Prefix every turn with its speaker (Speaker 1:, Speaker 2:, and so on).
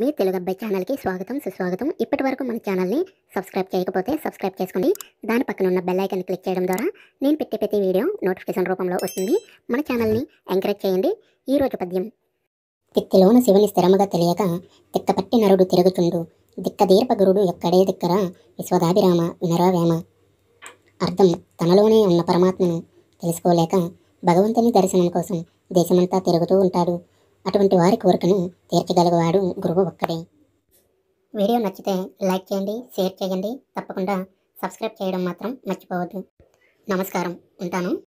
Speaker 1: మీ తెలుగు అబ్బాయి ఛానల్కి స్వాగతం సుస్వాగతం ఇప్పటి వరకు మన ఛానల్ని సబ్స్క్రైబ్ చేయకపోతే సబ్స్క్రైబ్ చేసుకోండి దాని పక్కన ఉన్న బెల్లైకన్ క్లిక్ చేయడం ద్వారా నేను పెట్టే ప్రతి వీడియో నోటిఫికేషన్ రూపంలో వస్తుంది మన ఛానల్ని ఎంకరేజ్ చేయండి ఈరోజు పద్యం తిత్తిలోన శివుని స్థిరముగా తెలియక తిక్కపట్టి నరుడు తిరుగుచుండు దిక్కదీర్ప గురుడు ఎక్కడే దిక్కరా విశ్వదాభిరామ వినరావేమ అర్థం తనలోనే ఉన్న పరమాత్మను తెలుసుకోలేక భగవంతుని దర్శనం కోసం దేశమంతా తిరుగుతూ ఉంటాడు అటువంటి వారి కోరికను తీర్చగలిగేవాడు గురువు ఒక్కడే వీడియో నచ్చితే లైక్ చేయండి షేర్ చేయండి తప్పకుండా సబ్స్క్రైబ్ చేయడం మాత్రం మర్చిపోవద్దు నమస్కారం ఉంటాను